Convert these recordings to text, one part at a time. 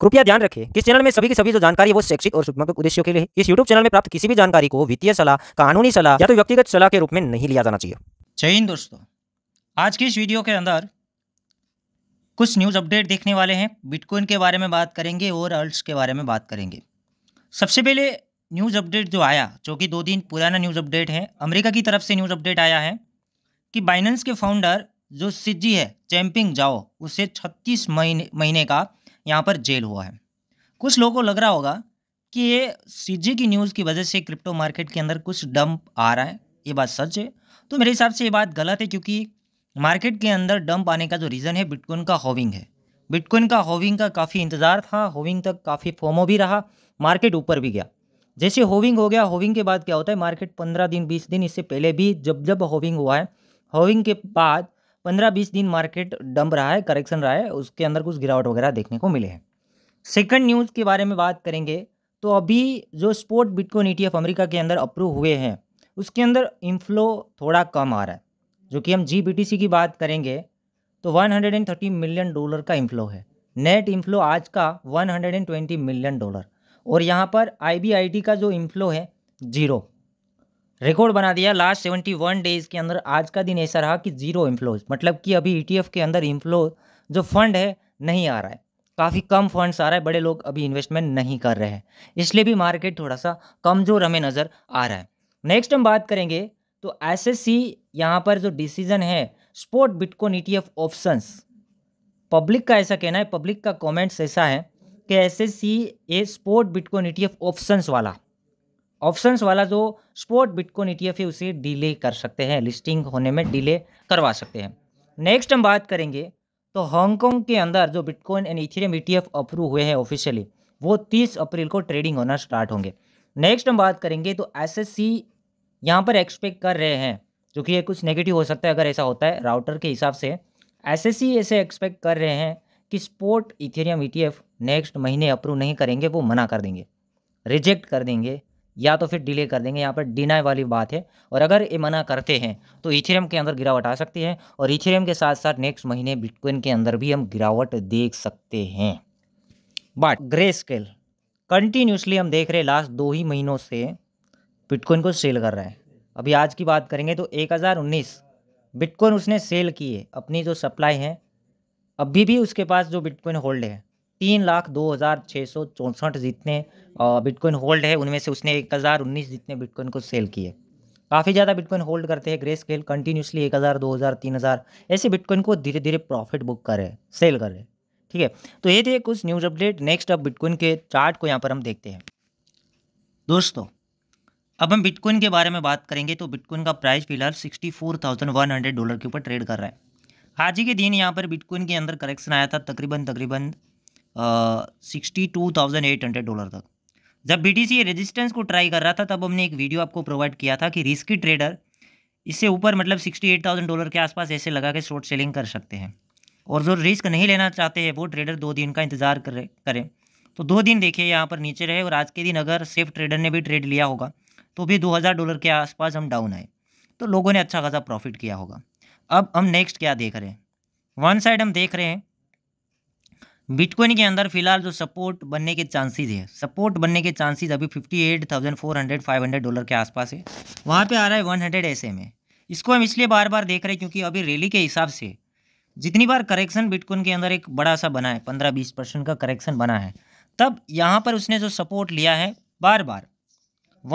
कृपया ध्यान रखें कि चैनल में सभी की सभी जो जानकारी है वो शैक्षिक और शुभात्मक उद्देश्यों के लिए इस यूट्यूब चैनल में प्राप्त किसी भी जानकारी को वित्तीय सलाह कानूनी सलाह या तो व्यक्तिगत सलाह के रूप में नहीं लिया जाना चाहिए जय हिंद दोस्तों आज की इस वीडियो के अंदर कुछ न्यूज़ अपडेट देखने वाले हैं बिटकॉइन के बारे में बात करेंगे और अर्ल्स के बारे में बात करेंगे सबसे पहले न्यूज़ अपडेट जो आया जो कि दो दिन पुराना न्यूज़ अपडेट है अमेरिका की तरफ से न्यूज़ अपडेट आया है कि बाइनेंस के फाउंडर जो सिज्जी है चैंपिंग जाओ उसे 36 महीने महीने का यहाँ पर जेल हुआ है कुछ लोगों को लग रहा होगा कि ये सी की न्यूज़ की वजह से क्रिप्टो मार्केट के अंदर कुछ डंप आ रहा है ये बात सच है तो मेरे हिसाब से ये बात गलत है क्योंकि मार्केट के अंदर डंप आने का जो रीज़न है बिटकॉइन का होविंग है बिटकॉइन का होविंग का काफ़ी इंतज़ार था होविंग तक काफ़ी फोमो भी रहा मार्केट ऊपर भी गया जैसे होविंग हो गया होविंग के बाद क्या होता है मार्केट पंद्रह दिन बीस दिन इससे पहले भी जब जब होविंग हुआ है होविंग के बाद पंद्रह बीस दिन मार्केट डंप रहा है करेक्शन रहा है उसके अंदर कुछ गिरावट वगैरह देखने को मिले हैं सेकंड न्यूज़ के बारे में बात करेंगे तो अभी जो स्पोर्ट बिटकॉइन ईटीएफ अमेरिका के अंदर अप्रूव हुए हैं उसके अंदर इनफ्लो थोड़ा कम आ रहा है जो कि हम जी की बात करेंगे तो 130 मिलियन डॉलर का इनफ्लो है नेट इनफ्लो आज का 120 मिलियन डॉलर और यहाँ पर आई का जो इनफ्लो है जीरो रिकॉर्ड बना दिया लास्ट सेवेंटी वन डेज के अंदर आज का दिन ऐसा रहा कि जीरो इन्फ्लोज मतलब कि अभी ईटीएफ e के अंदर इन्फ्लो जो फंड है नहीं आ रहा है काफ़ी कम फंड्स आ रहा है बड़े लोग अभी इन्वेस्टमेंट नहीं कर रहे हैं इसलिए भी मार्केट थोड़ा सा कमज़ोर हमें नज़र आ रहा है नेक्स्ट हम बात करेंगे तो एस एस यहाँ पर जो डिसीजन है spot bitcoin E T public का ऐसा कहना है पब्लिक का कॉमेंट्स ऐसा है कि S S C A spot bitcoin E T वाला ऑप्शंस वाला जो स्पोर्ट बिटकॉइन ईटीएफ e है उसे डिले कर सकते हैं लिस्टिंग होने में डिले करवा सकते हैं नेक्स्ट हम बात करेंगे तो हांगकॉन्ग के अंदर जो bitcoin and ethereum ETF approve हुए हैं ऑफिशियली वो 30 अप्रैल को ट्रेडिंग होना स्टार्ट होंगे नेक्स्ट हम बात करेंगे तो एसएससी यहाँ पर एक्सपेक्ट कर रहे हैं जो कि ये कुछ नेगेटिव हो सकता है अगर ऐसा होता है राउटर के हिसाब से सी ऐसे एक्सपेक्ट कर रहे हैं कि स्पोर्ट इथेरियम ई नेक्स्ट महीने अप्रूव नहीं करेंगे वो मना कर देंगे रिजेक्ट कर देंगे या तो फिर डिले कर देंगे यहाँ पर डिनाई वाली बात है और अगर ये मना करते हैं तो इथेरियम के अंदर गिरावट आ सकती है और इथेरियम के साथ साथ नेक्स्ट महीने बिटकॉइन के अंदर भी हम गिरावट देख सकते हैं बट ग्रे स्केल कंटिन्यूसली हम देख रहे हैं लास्ट दो ही महीनों से बिटकॉइन को सेल कर रहा है अभी आज की बात करेंगे तो एक बिटकॉइन उसने सेल किए अपनी जो सप्लाई है अभी भी उसके पास जो बिटकॉइन होल्ड है तीन लाख दो हज़ार छः सौ चौंसठ जितने बिटकॉइन होल्ड है उनमें से उसने एक हज़ार उन्नीस जितने बिटकॉइन को सेल किए काफ़ी ज़्यादा बिटकॉइन होल्ड करते हैं ग्रेस स्केल कंटिन्यूसली एक हज़ार दो हज़ार तीन हज़ार ऐसे बिटकॉइन को धीरे धीरे प्रॉफिट बुक कर करे सेल कर करे ठीक है तो ये थे कुछ न्यूज अपडेट नेक्स्ट अब बिटकॉइन के चार्ट को यहाँ पर हम देखते हैं दोस्तों अब हम बिटकॉइन के बारे में बात करेंगे तो बिटकॉइन का प्राइस फिलहाल sixty four thousand one hundred dollar के ऊपर ट्रेड कर रहा है आज ही के दिन यहाँ पर बिटकॉइन के अंदर करेक्शन आया था तकरीबन तकरीबन sixty two thousand eight hundred dollar तक जब बी टी सी रजिस्टेंस को ट्राई कर रहा था तब हमने एक वीडियो आपको प्रोवाइड किया था कि रिस्की ट्रेडर इससे ऊपर मतलब सिक्सटी एट थाउजेंड डॉलर के आसपास ऐसे लगा के शॉर्ट सेलिंग कर सकते हैं और जो रिस्क नहीं लेना चाहते हैं वो ट्रेडर दो दिन का इंतज़ार करें करें तो दो दिन देखिए यहाँ पर नीचे रहे और आज के दिन अगर सेफ ट्रेडर ने भी ट्रेड लिया होगा तो भी दो हज़ार डॉलर के आसपास हम डाउन आए तो लोगों ने अच्छा खासा प्रॉफिट किया होगा अब हम नेक्स्ट क्या देख रहे हैं वन साइड हम देख रहे हैं बिटकॉइन के अंदर फिलहाल जो सपोर्ट बनने के चांसेस है सपोर्ट बनने के चांसेस अभी fifty eight thousand four hundred five hundred dollar के आसपास है वहाँ पे आ रहा है वन हंड्रेड ऐसे में इसको हम इसलिए बार बार देख रहे हैं क्योंकि अभी रैली के हिसाब से जितनी बार करेक्शन बिटकॉइन के अंदर एक बड़ा सा बना है पंद्रह बीस परसेंट का करेक्शन बना है तब यहाँ पर उसने जो सपोर्ट लिया है बार बार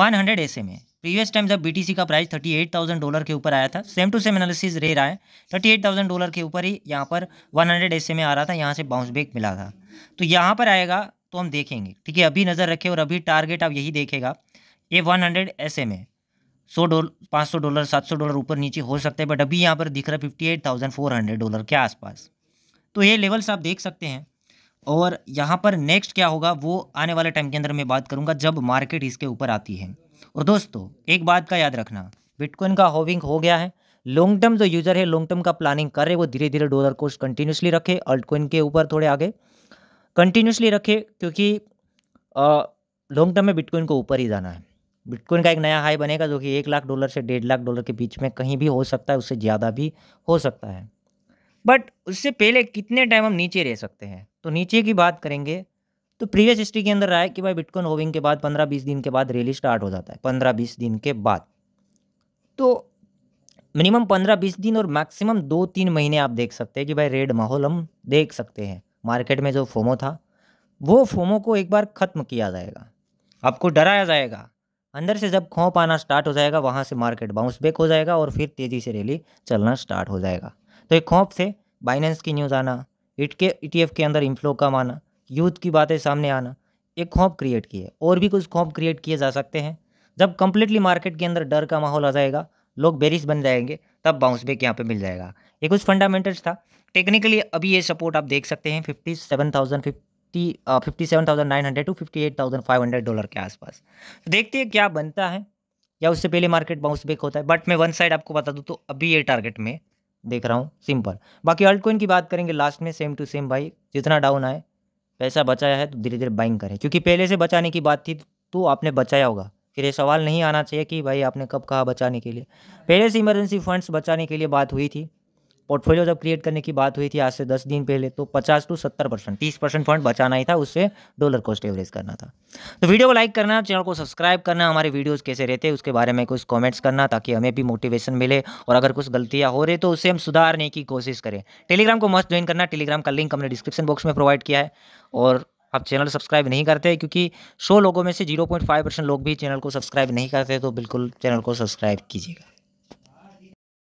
वन हंड्रेड ऐसे में प्रीवियस टाइम जब बीटीसी का प्राइस 38,000 डॉलर के ऊपर आया था सेम टू सेम एनालिसिस रह रहा है 38,000 डॉलर के ऊपर ही यहाँ पर 100 एस में आ रहा था यहाँ से बाउंस बैक मिला था तो यहाँ पर आएगा तो हम देखेंगे ठीक है अभी नज़र रखें और अभी टारगेट आप यही देखेगा ये वन हंड्रेड एस एम है सौ डॉलर पाँच सौ डॉलर सात सौ डॉलर ऊपर नीचे हो सकते हैं बट अभी यहाँ पर दिख रहा है fifty eight thousand four hundred dollar के आसपास तो ये लेवल्स आप देख सकते हैं और यहाँ पर नेक्स्ट क्या होगा वो आने वाले टाइम के अंदर मैं बात करूँगा जब मार्केट इसके ऊपर आती है और दोस्तों एक बात का याद रखना बिटकॉइन का होविंग हो गया है लॉन्ग टर्म जो यूज़र है लॉन्ग टर्म का प्लानिंग कर रहे वो धीरे धीरे डॉलर कोर्स कंटिन्यूसली रखे अल्ट के ऊपर थोड़े आगे कंटिन्यूसली रखे क्योंकि लॉन्ग टर्म में बिटकॉइन को ऊपर ही जाना है बिटकॉइन का एक नया हाई बनेगा जो कि एक लाख डॉलर से डेढ़ लाख डॉलर के बीच में कहीं भी हो सकता है उससे ज़्यादा भी हो सकता है बट उससे पहले कितने टाइम हम नीचे रह सकते हैं तो नीचे की बात करेंगे तो प्रीवियस हिस्ट्री के अंदर रहा है कि भाई बिटकॉइन होविंग के बाद पंद्रह बीस दिन के बाद रैली स्टार्ट हो जाता है पंद्रह बीस दिन के बाद तो मिनिमम पंद्रह बीस दिन और मैक्सिमम दो तीन महीने आप देख सकते हैं कि भाई रेड माहौल हम देख सकते हैं मार्केट में जो फोमो था वो फोमो को एक बार ख़त्म किया जाएगा आपको डराया जाएगा अंदर से जब खौफ आना स्टार्ट हो जाएगा वहाँ से मार्केट बाउंस बैक हो जाएगा और फिर तेज़ी से रैली चलना स्टार्ट हो जाएगा तो एक खौफ से बाइनेंस की न्यूज़ आना इट के ई के अंदर इन्फ्लो कम आना यूथ की बातें सामने आना एक खौफ क्रिएट की है और भी कुछ खौफ क्रिएट किए जा सकते हैं जब कम्प्लीटली मार्केट के अंदर डर का माहौल आ जाएगा लोग बेरिस बन जाएंगे तब बाउंस बैक यहाँ पे मिल जाएगा ये कुछ फंडामेंटल्स था टेक्निकली अभी ये सपोर्ट आप देख सकते हैं fifty seven thousand fifty fifty seven thousand nine hundred two fifty eight thousand five hundred dollar के आसपास तो देखते हैं क्या बनता है या उससे पहले मार्केट बाउंस बैक होता है बट मैं वन साइड आपको बता दूँ तो अभी ये टारगेट में देख रहा हूँ सिंपल बाकी अल्ट की बात करेंगे लास्ट में सेम टू सेम भाई जितना डाउन आए पैसा बचाया है तो धीरे धीरे बाइंग करें क्योंकि पहले से बचाने की बात थी तो आपने बचाया होगा फिर ये सवाल नहीं आना चाहिए कि भाई आपने कब कहा बचाने के लिए पहले से इमरजेंसी फंड्स बचाने के लिए बात हुई थी पोर्टफोलियो जब क्रिएट करने की बात हुई थी आज से दस दिन पहले तो पचास टू सत्तर परसेंट तीस परसेंट फंड बचाना ही था उससे डॉलर कॉस्ट एवरेज करना था तो वीडियो को लाइक करना चैनल को सब्सक्राइब करना हमारे वीडियोज़ कैसे रहते हैं उसके बारे में कुछ कॉमेंट्स करना ताकि हमें भी मोटिवेशन मिले और अगर कुछ गलतियाँ हो रही तो उसे हम सुधारने की कोशिश करें टेलीग्राम को मस्त ज्वाइन करना टेलीग्राम का लिंक हमने डिस्क्रिप्शन बॉक्स में प्रोवाइड किया है और आप चैनल सब्सक्राइब नहीं करते क्योंकि सौ लोगों में से जीरो पॉइंट फाइव परसेंट लोग भी चैनल को सब्सक्राइब नहीं करते तो बिल्कुल चैनल को सब्सक्राइब कीजिएगा